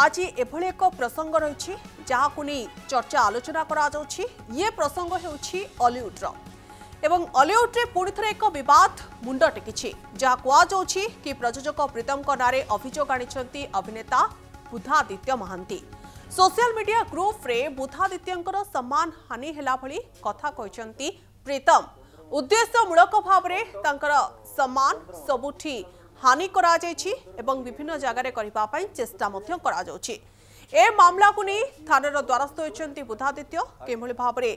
आज एभली एक प्रसंग रही जहाँ चर्चा आलोचना करा प्रसंग होलीउड्र एवं अलीउड्रे पुणि थे एक बद मुंड टेकी जहाँ कह प्रयोजक प्रीतम ना अभोग आभिनेता बुधादित्य महांती सोशल मीडिया ग्रुप्रे बुधादित्य सम्मान हानि है कथा कहते प्रीतम उद्देश्यमूलक भाव सम्मान सबुठी হানি করা যাইছি এবং বিভিন্ন জায়গায় করা চেষ্টা মধ্যে করা যাচ্ছে এ মামলাকে নিয়ে থানার দ্বারস্থ হয়েছেন বুধাদিত্য কিভাবে ভাবে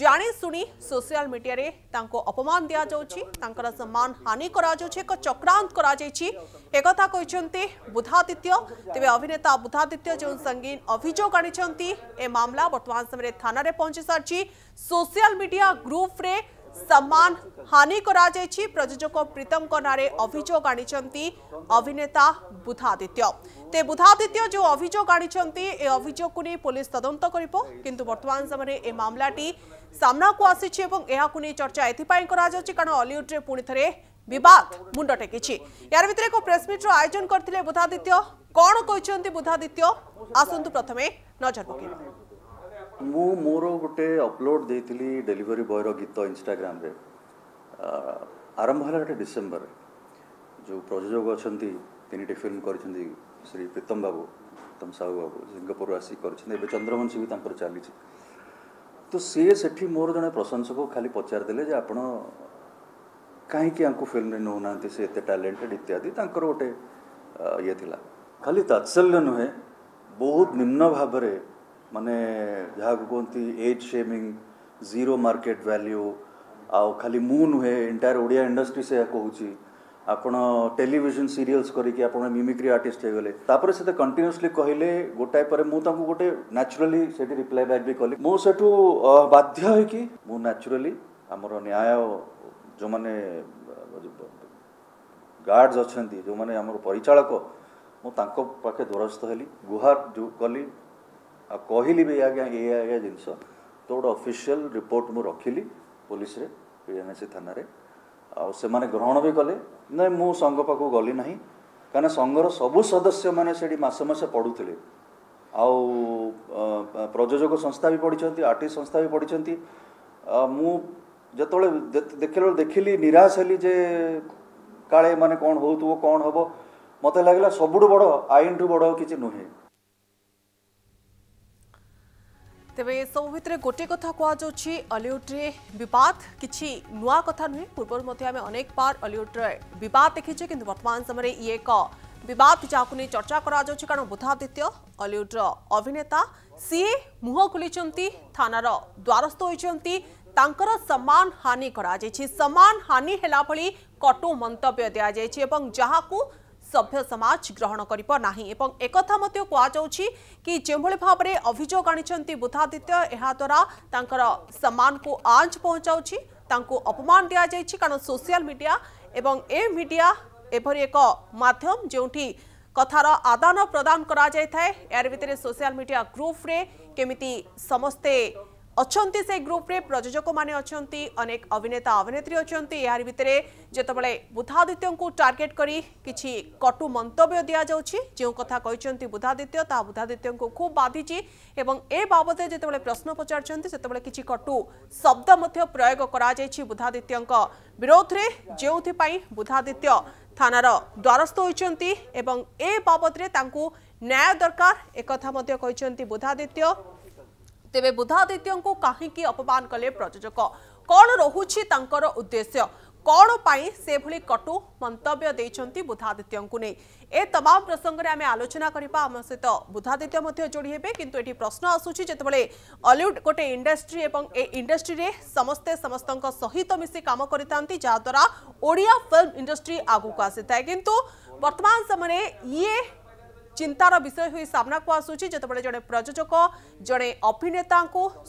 জাণি শুনি সোশিয়াল মিডিয়ায় তাঁক অপমান দিয়া যাচ্ছে তাঁর সম্মান হানি করা যাচ্ছে এক চক্রান্ত করা যাইছি একথা কেছেন বুধাদিত্য তবে অভিনেতা বুধাদিত্য যে সঙ্গীন অভিযোগ আনিছেন এ মামলা বর্তমান সময় থানায় পৌঁছি সারিছে সোশিয়াল মিডিয়া গ্রুপে সম্মান হানি করা যাইছি প্রযোজক প্রীতমক নাঁরে অভিযোগ আনিছেন অভিনেতা বুধাদিত্য তে বুধাদিত্য যে অভিযোগ আনিছেন এ অভিযোগকু নিয়ে পুলিশ তদন্ত করব কিন্তু বর্তমান সময়ে এ মামলাটি সামনাকু আসিছে এবং এখন চর্চা এথিপাই করা যাচ্ছে কারণ অলিউডে পুঁ থে বিবাদ মুন্ড টেকিছি ইয়ার ভিতরে এক প্রেসমিটর আয়োজন করলে বুধাদিত্য কণ কিন্তু বুধাদিত্য আসন্তু প্রথমে নজর পকাইবা मु मोर गोटे अपलोड दे डेलीवरी बॉयर गीत इनस्टाग्राम आरंभ है डिसेम्बर जो प्रयोजक अच्छा तीन टे फिल्म कर श्री प्रीतम बाबू प्रीतम साहू बाबू सिंगापुर आसिक चंद्रवंशी भी चली तो सी से मोर जन प्रशंसक खाली पचारदे आप कहीं फिल्म नौना से ये टैलेंटेड इत्यादि गोटे ये खाली तात्सल्य नुहे बहुत निम्न भाव में મને જાગગોંતી age shaming zero market value ଆଉ ଖାଲି ମୁଁ ନୁହେଁ ଏଣ୍ଟାୟାର ଓଡ଼ିଆ ଇଣ୍ଡଷ୍ଟ୍ରି ସେୟା କହୁଛି ଆପଣ ଟେଲିଭିଜନ ସିରିଏଲ୍ସ କରିକି ଆପଣ ମିମିକ୍ରି ଆର୍ଟିଷ୍ଟ ହେଇଗଲେ ତାପରେ ସେ ତ କଣ୍ଟିନ୍ୟୁସଲି କହିଲେ ଗୋଟାଏ ପରେ ମୁଁ ତାଙ୍କୁ ଗୋଟେ ନ୍ୟାଚୁରାଲି ସେଠି ରିପ୍ଲାଏ ବ୍ୟାକ୍ ବି କଲି ମୁଁ ସେଠୁ ବାଧ୍ୟ ହେଇକି ମୁଁ ନ୍ୟାଚୁରାଲି ଆମର ନ୍ୟାୟ ଯେଉଁମାନେ ଗାର୍ଡସ୍ ଅଛନ୍ତି ଯେଉଁମାନେ ଆମର ପରିଚାଳକ ମୁଁ ତାଙ୍କ ପାଖେ ଦୂରସ୍ଥ ହେଲି ଗୁହାର ଯେଉଁ କଲି ଆଉ କହିଲି ବି ଆଜ୍ଞା ଇଏ ଆଜ୍ଞା ଜିନିଷ ତ ଗୋଟେ ଅଫିସିଆଲ ରିପୋର୍ଟ ମୁଁ ରଖିଲି ପୋଲିସରେ ପିଏନ୍ଏସ୍ସି ଥାନାରେ ଆଉ ସେମାନେ ଗ୍ରହଣ ବି କଲେ ନାଇଁ ମୁଁ ସଂଘ ପାଖକୁ ଗଲି ନାହିଁ କାରଣ ସଂଘର ସବୁ ସଦସ୍ୟମାନେ ସେଠି ମାସ ମାସ ପଢ଼ୁଥିଲେ ଆଉ ପ୍ରଯୋଜକ ସଂସ୍ଥା ବି ପଢ଼ିଛନ୍ତି ଆର୍ଟିଷ୍ଟ ସଂସ୍ଥା ବି ପଢ଼ିଛନ୍ତି ମୁଁ ଯେତେବେଳେ ଦେଖିଲା ବେଳେ ଦେଖିଲି ନିରାଶ ହେଲି ଯେ କାଳେ ମାନେ କ'ଣ ହେଉଥିବ କ'ଣ ହେବ ମୋତେ ଲାଗିଲା ସବୁଠୁ ବଡ଼ ଆଇନଠୁ ବଡ଼ କିଛି ନୁହେଁ तेरे सब भितर गोटे कथा कहुच्छे अलीउड्रे बद कि नुआ कथा नुहे पूर्व अनेक बार अलीउड्र बद देखी कि बर्तमान समय ये एक बद जहाँ नहीं चर्चा करोधादित्य अलीउड्र अभिनेता सी मुह खुली थानार द्वारस्थ होती सामान हानि कर सामान हानि है कटु मंत्य दि जाए जहाँ को ସଭ୍ୟ ସମାଜ ଗ୍ରହଣ କରିବ ନାହିଁ ଏବଂ ଏକଥା ମଧ୍ୟ କୁହାଯାଉଛି କି ଯେଉଁଭଳି ଭାବରେ ଅଭିଯୋଗ ଆଣିଛନ୍ତି ବୁଧାଦିତ୍ୟ ଏହାଦ୍ୱାରା ତାଙ୍କର ସମ୍ମାନକୁ ଆଞ୍ଚ ପହଞ୍ଚାଉଛି ତାଙ୍କୁ ଅପମାନ ଦିଆଯାଇଛି କାରଣ ସୋସିଆଲ ମିଡ଼ିଆ ଏବଂ ଏ ମିଡ଼ିଆ ଏଭଳି ଏକ ମାଧ୍ୟମ ଯେଉଁଠି কথার আদান প্রদান করা যাই এর ভিতরে সোশিয়াল মিডিয়া গ্রুপে কেমিতি সমস্তে অনেক সে গ্রুপে প্রযোজক মানে অনেক অভিনেতা অভিনেত্রী অহার ভিতরে যেতবে বুধাদিত্য টার্গেট করে কিছু কটু মন্তব্য দিয়া যাচ্ছে যে কথা কিন্তু বুধাদিত্য তা বুধাদিত্য খুব বাধিছি এবং এ বাবদে যেতবে প্রশ্ন পচারছেন সেতবে কিছু কটু শব্দ প্রয়োগ করা যাই বুধাদিত্য বিরোধে যেপাই বুধাদিত্য থানার দ্বারস্থ হয়েছেন এবং এ বাবদে তাঁকু ন্যায় দরকার একথা বুধাদিত্য तेज बुधादित्य को कहीं अपमान कले प्रयोजक कौन रोचे उद्देश्य कौन से भली कटु मंतव्य देखते बुधादित्य को नहीं ए तमाम प्रसंग में आम आलोचना करने आम सहित बुद्धादित्य जोड़ी हे कि प्रश्न आसूँ जो अलीउड गोटे इंडस्ट्री और ये इंडस्ट्री में समस्ते समस्त सहित मिसी कम करा ओडिया फिल्म इंडस्ट्री आगक आसी था कि वर्तमान समय ये চিন্তার বিষয় হয়ে সামনাকু আসুচি যেতবে জন প্রযোজক জনে অভিনেতা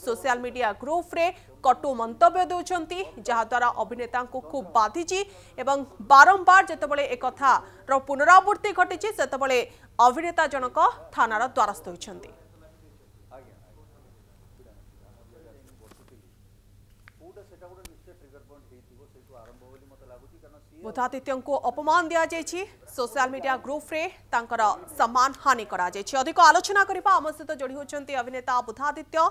সোশিয়াল মিডিয়া গ্রুপে কটু মন্তব্য দেওয়া যাদ্বারা অভিনেতা খুব বাধিছি এবং বারম্বার যেতবে একথার পুনরাবৃত্তি ঘটিছে সেতবে অভিনেতা জনক থানার দ্বারস্থ হয়েছেন बुद्धादित्य को अपमान दिया दि सोशल मीडिया ग्रुप रे सम्मान हानि करा अधिक आलोचना करने आम सहित जोड़ी होती अभिनेता बुद्धादित्य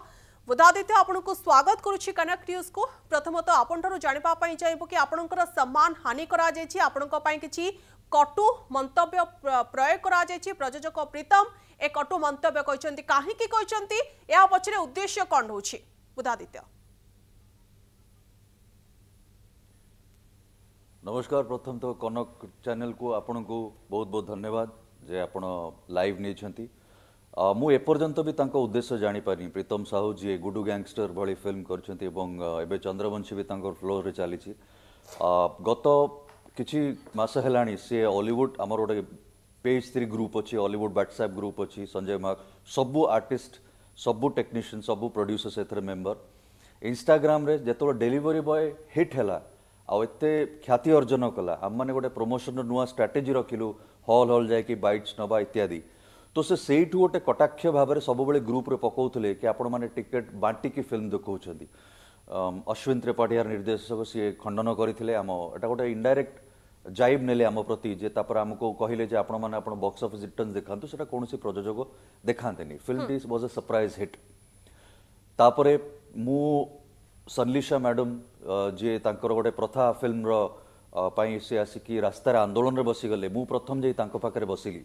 बुद्धादित्य आपको स्वागत करुच्छी कनेक्ट न्यूज को प्रथम तो आपंठ जानापी चाहिए कि आपण सम्मान हानि करपी कटु मंतव्य प्रयोग कर प्रयोजक प्रीतम ए कटु मंतव्य कहते कहीं पचर उद्देश्य कौन रोच बुद्धादित्य নমস্কার প্রথম তো কনক চ্যানেলକୁ ଆପଣଙ୍କୁ ବହୁତ ବହୁତ ଧନ୍ୟବାଦ ଯେ ଆପଣ ଲାଇଭ୍ ନେଇଛନ୍ତି ମୁଁ ଏପର୍ଯ୍ୟନ୍ତ ବି ତାଙ୍କ ଉଦ୍ଦେଶ୍ୟ ଜାଣିପାରିନି ପ୍ରୀତମ ସାହୁ ଯିଏ ଗୁଡ଼ୁ ଗ୍ୟାଙ୍ଗଷ୍ଟର ଭଳି ଫିଲ୍ମ କରିଛନ୍ତି ଏବଂ ଏବେ ଚନ୍ଦ୍ରବଂଶୀ ବି ତାଙ୍କର ଫ୍ଲୋରରେ ଚାଲିଛି ଗତ କିଛି ମାସ ହେଲାଣି ସିଏ ଅଲିଉଡ଼ ଆମର ଗୋଟେ ପେଜ୍ ଥ୍ରୀ ଗ୍ରୁପ୍ ଅଛି ଅଲିଉଡ଼ ହ୍ୱାଟ୍ସଆପ୍ ଗ୍ରୁପ୍ ଅଛି ସଞ୍ଜୟ ମାର୍କ ସବୁ ଆର୍ଟିଷ୍ଟ ସବୁ ଟେକ୍ନିସିଆନ୍ ସବୁ ପ୍ରଡ୍ୟୁସର ସେଥିରେ ମେମ୍ବର ଇନଷ୍ଟାଗ୍ରାମରେ ଯେତେବେଳେ ଡେଲିଭରି ବୟ ହିଟ୍ ହେଲା ଆଉ ଏତେ ଖ୍ୟାତି ଅର୍ଜନ କଲା ଆମମାନେ ଗୋଟେ ପ୍ରମୋସନର ନୂଆ ଷ୍ଟ୍ରାଟେଜି ରଖିଲୁ ହଲ୍ ହଲ୍ ଯାଇକି ବାଇଟ୍ସ ନେବା ଇତ୍ୟାଦି ତ ସେ ସେଇଠୁ ଗୋଟେ କଟାକ୍ଷ ଭାବରେ ସବୁବେଳେ ଗ୍ରୁପ୍ରେ ପକାଉଥିଲେ କି ଆପଣମାନେ ଟିକେଟ୍ ବାଣ୍ଟିକି ଫିଲ୍ମ ଦେଖାଉଛନ୍ତି ଅଶ୍ୱିନ ତ୍ରିପାଠୀଆର ନିର୍ଦ୍ଦେଶକ ସିଏ ଖଣ୍ଡନ କରିଥିଲେ ଆମ ଏଇଟା ଗୋଟେ ଇଣ୍ଡାଇରେକ୍ଟ ଜାଇବ୍ ନେଲେ ଆମ ପ୍ରତି ଯେ ତାପରେ ଆମକୁ କହିଲେ ଯେ ଆପଣମାନେ ଆପଣ ବକ୍ସ ଅଫିସ୍ ରିଟର୍ଣ୍ଣ ଦେଖାନ୍ତୁ ସେଟା କୌଣସି ପ୍ରଯୋଜକ ଦେଖାନ୍ତେନି ଫିଲ୍ମଟି ୱାଜ୍ ଏ ସରପ୍ରାଇଜ୍ ହିଟ୍ ତାପରେ ମୁଁ ସନ୍ଲିଶା ମ୍ୟାଡ଼ାମ୍ ଯିଏ ତାଙ୍କର ଗୋଟେ ପ୍ରଥା ଫିଲ୍ମର ପାଇଁ ସେ ଆସିକି ରାସ୍ତାରେ ଆନ୍ଦୋଳନରେ ବସିଗଲେ ମୁଁ ପ୍ରଥମ ଯାଇ ତାଙ୍କ ପାଖରେ ବସିଲି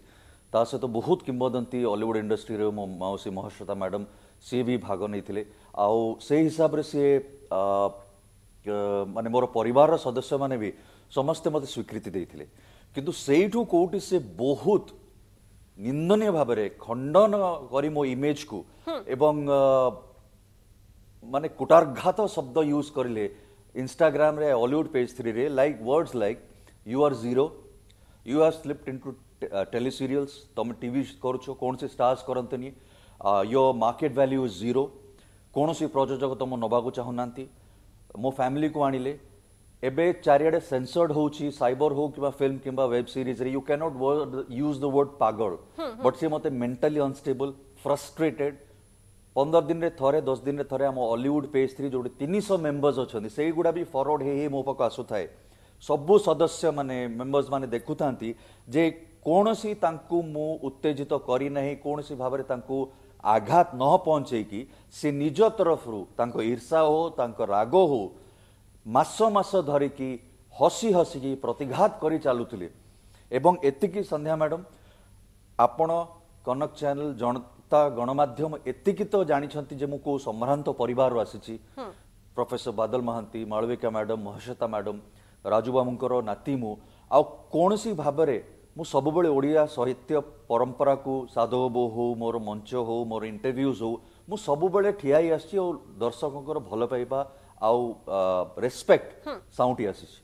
ତା ସହିତ ବହୁତ କିମ୍ବଦନ୍ତୀ ଅଲିଉଡ଼ ଇଣ୍ଡଷ୍ଟ୍ରିରେ ମୋ ମାଉସୀ ମହାଶ୍ରତା ମ୍ୟାଡ଼ାମ୍ ସିଏ ବି ଭାଗ ନେଇଥିଲେ ଆଉ ସେଇ ହିସାବରେ ସିଏ ମାନେ ମୋର ପରିବାରର ସଦସ୍ୟମାନେ ବି ସମସ୍ତେ ମୋତେ ସ୍ୱୀକୃତି ଦେଇଥିଲେ କିନ୍ତୁ ସେଇଠୁ କେଉଁଠି ସେ ବହୁତ ନିନ୍ଦନୀୟ ଭାବରେ ଖଣ୍ଡନ କରି ମୋ ଇମେଜକୁ ଏବଂ माने कुटारघात शब्द यूज करें इनस्टाग्राम रे हॉलीवुड पेज थ्री रे like words like you are zero you are slipped into tele serials तुम टी करो कौन से स्टार्स करते यो मार्केट वैल्यू इज जीरो कौन सी प्रयोजक तुम नवाक चाहूना मो फैमिली को आणले एबे चारिआडे सेंसर्ड होउची साइबर हो किबा फिल्म किबा वेब सीरीज रे you can not use the word pagal but hmm, hmm. से मते मेंटली अनस्टेबल फ्रस्ट्रेटेड ପନ୍ଦର ଦିନରେ ଥରେ ଦଶ ଦିନରେ ଥରେ ଆମ ଅଲିଉଡ଼ ପେଜ୍ ଥ୍ରୀ ଯେଉଁଠି ତିନିଶହ ମେମ୍ବର୍ସ ଅଛନ୍ତି ସେଇଗୁଡ଼ା ବି ଫରୱାର୍ଡ଼ ହେଇ ହେଇ ମୋ ପାଖକୁ ଆସୁଥାଏ ସବୁ ସଦସ୍ୟମାନେ ମେମ୍ବର୍ସମାନେ ଦେଖୁଥାନ୍ତି ଯେ କୌଣସି ତାଙ୍କୁ ମୁଁ ଉତ୍ତେଜିତ କରିନାହିଁ କୌଣସି ଭାବରେ ତାଙ୍କୁ ଆଘାତ ନ ପହଞ୍ଚେଇକି ସେ ନିଜ ତରଫରୁ ତାଙ୍କ ଈର୍ଷା ହଉ ତାଙ୍କ ରାଗ ହଉ ମାସ ମାସ ଧରିକି ହସି ହସିକି ପ୍ରତିଘାତ କରି ଚାଲୁଥିଲେ ଏବଂ ଏତିକି ସନ୍ଧ୍ୟା ମ୍ୟାଡ଼ମ୍ ଆପଣ କନକ ଚ୍ୟାନେଲ୍ ଜଣ ବାର୍ତ୍ତା ଗଣମାଧ୍ୟମ ଏତିକି ତ ଜାଣିଛନ୍ତି ଯେ ମୁଁ କେଉଁ ସମ୍ଭ୍ରାନ୍ତ ପରିବାରରୁ ଆସିଛି ପ୍ରଫେସର ବାଦଲ ମହାନ୍ତି ମାଳବିକା ମ୍ୟାଡ଼ମ୍ ମହେଶତା ମ୍ୟାଡ଼ମ୍ ରାଜୁବାବୁଙ୍କର ନାତି ମୁଁ ଆଉ କୌଣସି ଭାବରେ ମୁଁ ସବୁବେଳେ ଓଡ଼ିଆ ସାହିତ୍ୟ ପରମ୍ପରାକୁ ସାଧବ ବୋହୁ ହଉ ମୋର ମଞ୍ଚ ହଉ ମୋର ଇଣ୍ଟରଭ୍ୟୁଜ୍ ହଉ ମୁଁ ସବୁବେଳେ ଠିଆ ହେଇ ଆସିଛି ଆଉ ଦର୍ଶକଙ୍କର ଭଲ ପାଇବା ଆଉ ରେସ୍ପେକ୍ଟ ସାଉଁଟି ଆସିଛି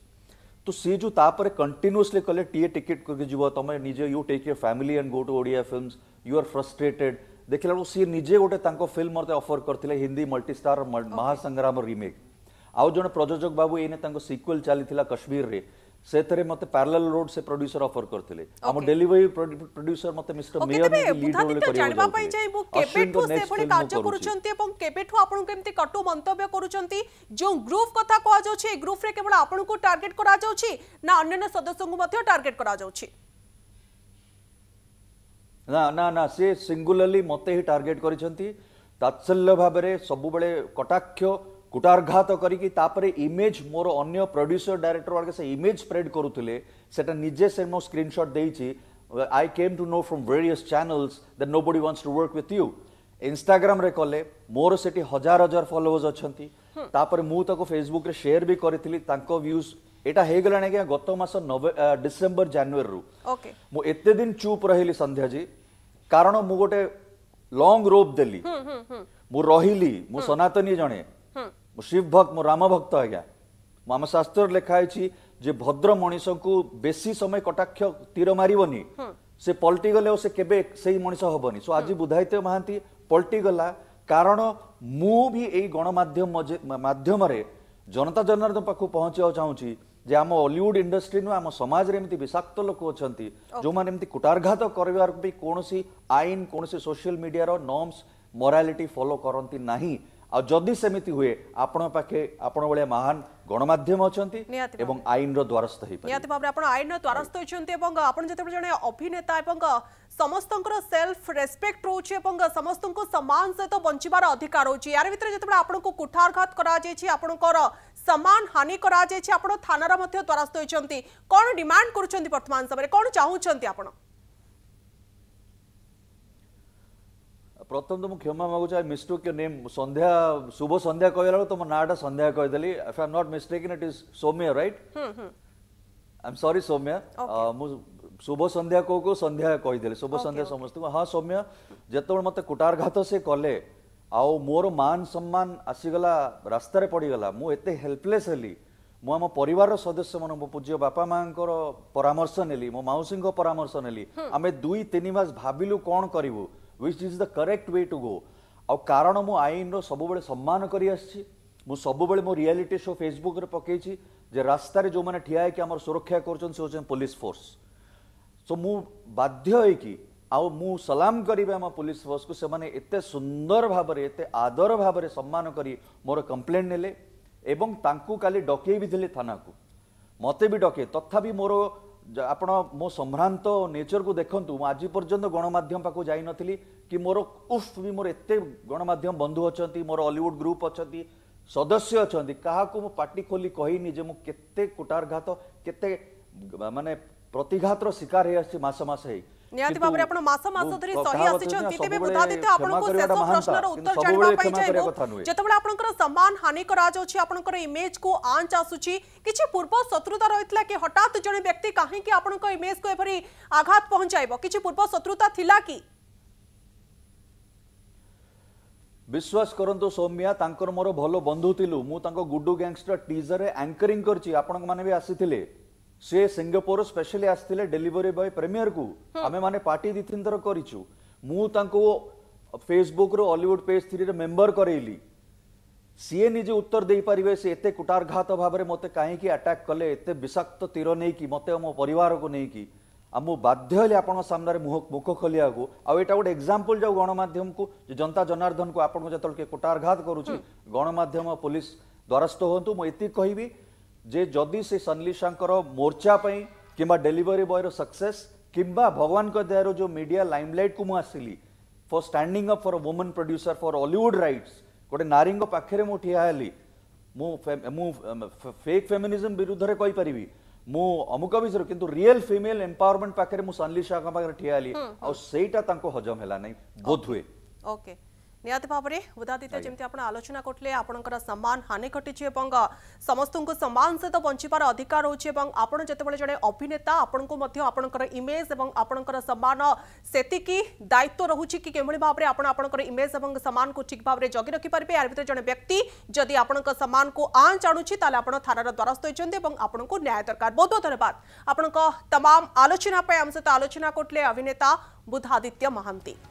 ତ ସିଏ ଯେଉଁ ତାପରେ କଣ୍ଟିନ୍ୟୁସଲି କଲେ ଟିଏ ଟିକେଟ୍ କରିକି ଯିବ ତମେ ନିଜେ you take your family and go to Odia films you are frustrated ଦେଖିଲା ବେଳକୁ ସିଏ ନିଜେ ଗୋଟେ ତାଙ୍କ ଫିଲ୍ମ ମୋତେ ଅଫର୍ କରିଥିଲେ ହିନ୍ଦୀ ମଲ୍ଟିଷ୍ଟାର ମହାସଂଗ୍ରାମ ରିମେକ୍ ଆଉ ଜଣେ ପ୍ରଯୋଜକ ବାବୁ ଏଇନେ ତାଙ୍କ ସିକ୍ୱେଲ୍ ଚାଲିଥିଲା କାଶ୍ମୀରରେ ସେଥିରେ ମୋତେ ପ୍ୟାରେଲାଲ ରୋଡ୍ ସେ ପ୍ରଡ୍ୟୁସର ଅଫର୍ କରିଥିଲେ ଆମ ଡେଲିଭରି ପ୍ରଡ୍ୟୁସର ମୋତେ ମିଷ୍ଟର ମେୟର ଲିଡ୍ ରୋଲ୍ କରିବାକୁ ଜାଣିବା ପାଇଁ ଚାହିଁବୁ କେବେଠୁ ସେଭଳି କାର୍ଯ୍ୟ କରୁଛନ୍ତି ଏବଂ କେବେଠୁ ଆପଣଙ୍କୁ ଏମିତି କଟୁ ମନ୍ତବ୍ୟ କରୁଛନ୍ତି ଯେଉଁ ଗ୍ରୁପ୍ କଥା କୁହାଯାଉଛି ଏ ଗ୍ରୁପ୍ରେ କେବଳ ଆପଣଙ୍କୁ ଟାର୍ଗେଟ୍ କରାଯାଉଛି ନା ଅନ୍ୟାନ୍ୟ ସଦସ୍ୟଙ୍କୁ ମଧ୍ୟ ଟାର୍ଗେଟ୍ କରାଯାଉଛି ନା ନା ନା ସେ ସିଙ୍ଗୁଲାରଲି ମୋତେ ହିଁ ଟାର୍ଗେଟ୍ କରିଛନ୍ତି ତାତ୍ସଲ୍ୟ ଭାବରେ ସବୁବେଳେ କଟାକ୍ଷ କୁଟାର୍ଘାତ କରିକି ତାପରେ ଇମେଜ୍ ମୋର ଅନ୍ୟ ପ୍ରଡ୍ୟୁସର ଡାଇରେକ୍ଟର ଗୁଡ଼ିକ ସେ ଇମେଜ୍ ସ୍ପ୍ରେଡ୍ କରୁଥିଲେ ସେଟା ନିଜେ ସେ ମୋ ସ୍କ୍ରିନ୍ସଟ୍ ଦେଇଛି I came to know from various channels the nobody wants to work with you ଇନଷ୍ଟାଗ୍ରାମରେ କଲେ ମୋର ସେଠି ହଜାର ହଜାର ଫଲୋୱର୍ସ ଅଛନ୍ତି ତାପରେ ମୁଁ ତାକୁ ଫେସବୁକରେ ସେୟାର ବି କରିଥିଲି ତାଙ୍କ ଭ୍ୟୁଜ୍ ଏଇଟା ହେଇଗଲାଣି ଆଜ୍ଞା ଗତ ମାସ ନଭେ ଡିସେମ୍ବର ଜାନୁଆରୀରୁ ମୁଁ ଏତେ ଦିନ ଚୁପ୍ ରହିଲି ସନ୍ଧ୍ୟାଜୀ କାରଣ ମୁଁ ଗୋଟେ ଲଙ୍ଗ ରୋପ୍ ଦେଲି ମୁଁ ରହିଲି ମୁଁ ସନାତନୀ ଜଣେ ମୁଁ ଶିବ ଭକ୍ତ ମୁଁ ରାମ ଭକ୍ତ ଆଜ୍ଞା ମୁଁ ଆମ ଶାସ୍ତ୍ରରେ ଲେଖା ହେଇଛି ଯେ ଭଦ୍ର ମଣିଷକୁ ବେଶୀ ସମୟ କଟାକ୍ଷ ତୀର ମାରିବନି ସେ ପଲଟିଗଲେ ଆଉ ସେ କେବେ ସେଇ ମଣିଷ ହବନି ସୋ ଆଜି ବୁଧାଇତେ ମହାନ୍ତି ପଲଟିଗଲା କାରଣ ମୁଁ ବି ଏଇ ଗଣମାଧ୍ୟମ ମାଧ୍ୟମରେ ଜନତା ଜନାର୍ଦ୍ଦନ ପାଖକୁ ପହଞ୍ଚିବାକୁ ଚାହୁଁଛି যে আম অলিউড ইন্ডস্ট্রি নু আম সমাজের এমনি বিষাক্ত লোক অনেক যে কুটারঘাত করবার কৌশি আইন কৌশি সোশিয়াল মিডিয়ার নর্মস মরালিটি ফলো করতে না आदि सेमती हुए आपण पाखे आपण भाया महान ଗଣମାଧ୍ୟମ ଅଛନ୍ତି ଏବଂ ଆଇନର ଦ୍ୱାରସ୍ଥ ହେଇପାରିବେ ନିହାତି ଭାବରେ ଆପଣ ଆଇନର ଦ୍ୱାରସ୍ଥ ହୋଇଛନ୍ତି ଏବଂ ଆପଣ ଯେତେବେଳେ ଜଣେ ଅଭିନେତା ଏବଂ ସମସ୍ତଙ୍କର ସେଲ୍ଫ ରେସ୍ପେକ୍ଟ ରହୁଛି ଏବଂ ସମସ୍ତଙ୍କୁ ସମାନ ସହିତ ବଞ୍ଚିବାର ଅଧିକାର ରହୁଛି ୟାର ଭିତରେ ଯେତେବେଳେ ଆପଣଙ୍କୁ କୁଠାରଘାତ କରାଯାଇଛି ଆପଣଙ୍କର ସମାନ ହାନି କରାଯାଇଛି ଆପଣ ଥାନାର ମଧ୍ୟ ଦ୍ୱାରସ୍ଥ ହୋଇଛନ୍ତି କ'ଣ ଡିମାଣ୍ଡ କରୁଛନ୍ତି ବର୍ତ୍ତମାନ ସମୟରେ କ'ଣ ଚାହୁଁଛନ୍ତି ଆପଣ ପ୍ରଥମତଃ ମୁଁ କ୍ଷମା ମାଗୁଛି I mistake your name Sandhya ଶୁଭ ସନ୍ଧ୍ୟା କହିଲା ବେଳକୁ ତୁମ ନାଁଟା ସନ୍ଧ୍ୟା କହିଦେଲି if I am not mistake it is Soumya right I am sorry Soumya ମୁଁ ଶୁଭ ସନ୍ଧ୍ୟା କହୁ କହୁ ସନ୍ଧ୍ୟା କହିଦେଲି ଶୁଭ ସନ୍ଧ୍ୟା ସମସ୍ତଙ୍କୁ ହଁ ସୌମ୍ୟ ଯେତେବେଳେ ମୋତେ କୁଟାରଘାତ ସେ କଲେ ଆଉ ମୋର ମାନ ସମ୍ମାନ ଆସିଗଲା ରାସ୍ତାରେ ପଡ଼ିଗଲା ମୁଁ ଏତେ ହେଲ୍ପଲେସ୍ ହେଲି ମୁଁ ଆମ ପରିବାରର ସଦସ୍ୟମାନଙ୍କୁ ମୋ ପୂଜ୍ୟ ବାପା ମାଆଙ୍କର ପରାମର୍ଶ ନେଲି ମୋ ମାଉସୀଙ୍କ ପରାମର୍ଶ ନେଲି ଆମେ ଦୁଇ ତିନି ମାସ ଭାବିଲୁ କ'ଣ କରିବୁ which is the correct way to go ଆଉ କାରଣ ମୁଁ ଆଇନର ସବୁବେଳେ ସମ୍ମାନ କରିଆସିଛି ମୁଁ ସବୁବେଳେ ମୋ ରିଆଲିଟି ସୋ ଫେସବୁକ୍ରେ ପକାଇଛି ଯେ ରାସ୍ତାରେ ଯେଉଁମାନେ ଠିଆ ହେଇକି ଆମର ସୁରକ୍ଷା କରୁଛନ୍ତି ସେ ହେଉଛନ୍ତି ପୋଲିସ ଫୋର୍ସ ସୋ ମୁଁ ବାଧ୍ୟ ହେଇକି ଆଉ ମୁଁ ସଲାମ କରିବି ଆମ ପୋଲିସ ଫୋର୍ସକୁ ସେମାନେ ଏତେ ସୁନ୍ଦର ଭାବରେ ଏତେ ଆଦର ଭାବରେ ସମ୍ମାନ କରି ମୋର କମ୍ପ୍ଲେନ୍ ନେଲେ ଏବଂ ତାଙ୍କୁ କାଲି ଡକେଇ ବି ଥିଲେ ଥାନାକୁ ମୋତେ ବି ଡକେ ତଥାପି ମୋର ଆପଣ ମୋ ସମ୍ଭ୍ରାନ୍ତ ନେଚରକୁ ଦେଖନ୍ତୁ ମୁଁ ଆଜି ପର୍ଯ୍ୟନ୍ତ ଗଣମାଧ୍ୟମ ପାଖକୁ ଯାଇନଥିଲି କି ମୋର ଉଫ୍ ବି ମୋର ଏତେ ଗଣମାଧ୍ୟମ ବନ୍ଧୁ ଅଛନ୍ତି ମୋର ଅଲିଉଡ଼ ଗ୍ରୁପ୍ ଅଛନ୍ତି ସଦସ୍ୟ ଅଛନ୍ତି କାହାକୁ ମୁଁ ପାଟି ଖୋଲି କହିନି ଯେ ମୁଁ କେତେ କୁଟାରଘାତ କେତେ ମାନେ ପ୍ରତିଘାତର ଶିକାର ହେଇଆସିଛି ମାସ ମାସ ହେଇ নিয়তি বাপরে আপন মাছা মাছা থৰি সহি আছিছো গীতবি বুধাदितি আপনকো তেকো প্রশ্নৰ উত্তৰ চাবিব পাৰিছে যেতেবা আপোনকৰ সম্মান হানি কৰা আছে আপোনকৰ ইমেজ কো আঞ্চ আসুচি কিছে পূৰ্ব শত্ৰুতা ৰহিতলা কি হঠাৎ জনা ব্যক্তি কাহে কি আপোনকৰ ইমেজ কো এবৰি আঘাত পোনচাইব কিছে পূৰ্ব শত্ৰুতা থিলা কি বিশ্বাস কৰন্ত সোমিয়া তাংকৰ মৰ ভাল বন্ধু তিলু মু তাকো গুড্ডু গ্যাংষ্টাৰ টিজৰ এংকৰিং কৰিছি আপোনক মানে বি আছিতিলে ସିଏ ସିଙ୍ଗାପୁର ସ୍ପେଶାଲି ଆସିଥିଲେ ଡେଲିଭରି ବୟ ପ୍ରେମିୟରକୁ ଆମେମାନେ ପାର୍ଟି ଦୁଇ ତିନି ଥର କରିଛୁ ମୁଁ ତାଙ୍କୁ ଫେସବୁକରୁ ଅଲିଉଡ ପେଜ୍ ଥ୍ରୀରେ ମେମ୍ବର କରେଇଲି ସିଏ ନିଜେ ଉତ୍ତର ଦେଇପାରିବେ ସେ ଏତେ କୁଟାରଘାତ ଭାବରେ ମୋତେ କାହିଁକି ଆଟାକ୍ କଲେ ଏତେ ବିଷାକ୍ତ ତୀର ନେଇକି ମୋତେ ମୋ ପରିବାରକୁ ନେଇକି ଆଉ ମୁଁ ବାଧ୍ୟ ହେଲି ଆପଣଙ୍କ ସାମ୍ନାରେ ମୁହ ମୁଖ ଖୋଲିବାକୁ ଆଉ ଏଇଟା ଗୋଟେ ଏକ୍ଜାମ୍ପଲ୍ ଯେଉଁ ଗଣମାଧ୍ୟମକୁ ଜନତା ଜନାର୍ଦ୍ଦନକୁ ଆପଣଙ୍କୁ ଯେତେବେଳେ କିଏ କୁଟାରଘାତ କରୁଛି ଗଣମାଧ୍ୟମ ପୋଲିସ ଦ୍ୱାରସ୍ଥ ହୁଅନ୍ତୁ ମୁଁ ଏତିକି କହିବି जे जदि से सनलीसा मोर्चापी कि डेलीवरी बॉय सक्सेस किंवा भगवान दया जो मीडिया लाइमलाइट को आसली for standing up for woman producer for Hollywood rights गोटे नारी पाखे मुझे ठिया है फेक फेमिनिजम विरुद्ध में मु अमुक विषय किंतु रियल फिमेल एमपावरमेंट पाखे मुझे सनली शाह ठिया हम्म, हम्म। हजम है बोध हुए निहत भाव में उदाहरित जमी आप आलोचना करते आपण सम्मान हानि घटी और समस्त को सम्मान सहित बंचार अधिकार होती जो जड़े अभिनेता आपण को इमेज और आपणकर सम्मान से दायित्व रोचे कि किभ भाव में आप आपर इमेज और सम्मान को ठीक भाव में जगि रखिपारे यार भितर जे व्यक्ति जदि आप सम्मान को आँच आणुच्छी तेल आप थानार द्वारस्थ होती आपन को न्याय दरकार बहुत बहुत धन्यवाद आपण तमाम आलोचना सहित आलोचना करते अभिनेता बुधादित्य महांती